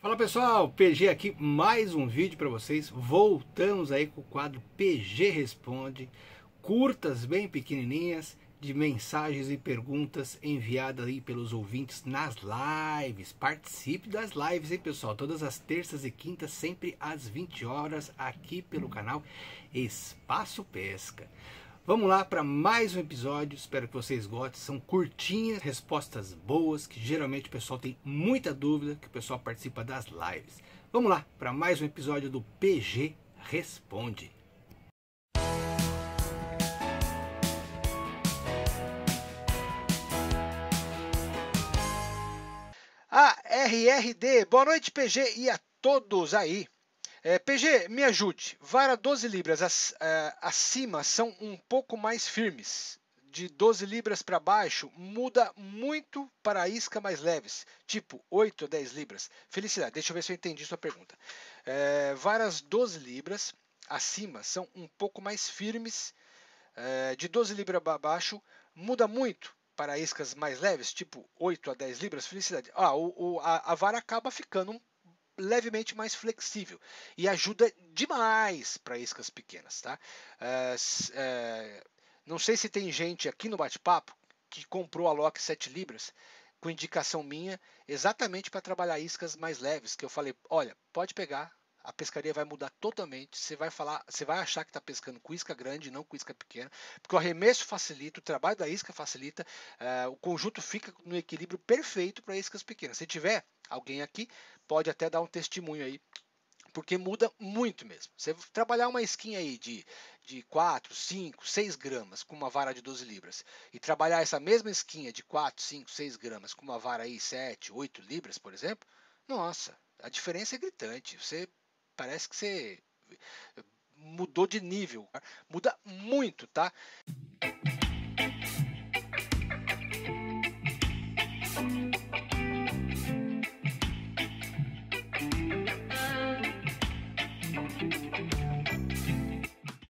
Fala pessoal, PG aqui, mais um vídeo para vocês. Voltamos aí com o quadro PG Responde, curtas bem pequenininhas de mensagens e perguntas enviadas aí pelos ouvintes nas lives. Participe das lives, hein, pessoal? Todas as terças e quintas, sempre às 20 horas, aqui pelo canal Espaço Pesca. Vamos lá para mais um episódio, espero que vocês gostem. São curtinhas, respostas boas, que geralmente o pessoal tem muita dúvida, que o pessoal participa das lives. Vamos lá para mais um episódio do PG Responde. A RRD, boa noite PG e a todos aí. É, PG, me ajude. Vara 12 libras ac, é, acima são um pouco mais firmes. De 12 libras para baixo muda muito para isca mais leves, tipo 8 a 10 libras. Felicidade, deixa eu ver se eu entendi sua pergunta. É, varas 12 libras acima são um pouco mais firmes. É, de 12 libras para baixo muda muito para iscas mais leves, tipo 8 a 10 libras. Felicidade. Ah, o, o a, a vara acaba ficando um levemente mais flexível e ajuda demais para iscas pequenas, tá? Eh, eh, não sei se tem gente aqui no bate-papo que comprou a Lock 7 libras com indicação minha, exatamente para trabalhar iscas mais leves, que eu falei, olha, pode pegar a pescaria vai mudar totalmente. Você vai falar, você vai achar que está pescando com isca grande, não com isca pequena, porque o arremesso facilita, o trabalho da isca facilita, uh, o conjunto fica no equilíbrio perfeito para iscas pequenas. Se tiver alguém aqui, pode até dar um testemunho aí porque muda muito mesmo. Você trabalhar uma esquinha aí de, de 4, 5, 6 gramas com uma vara de 12 libras e trabalhar essa mesma esquinha de 4, 5, 6 gramas com uma vara aí 7, 8 libras, por exemplo, nossa, a diferença é gritante. Você Parece que você mudou de nível. Muda muito, tá?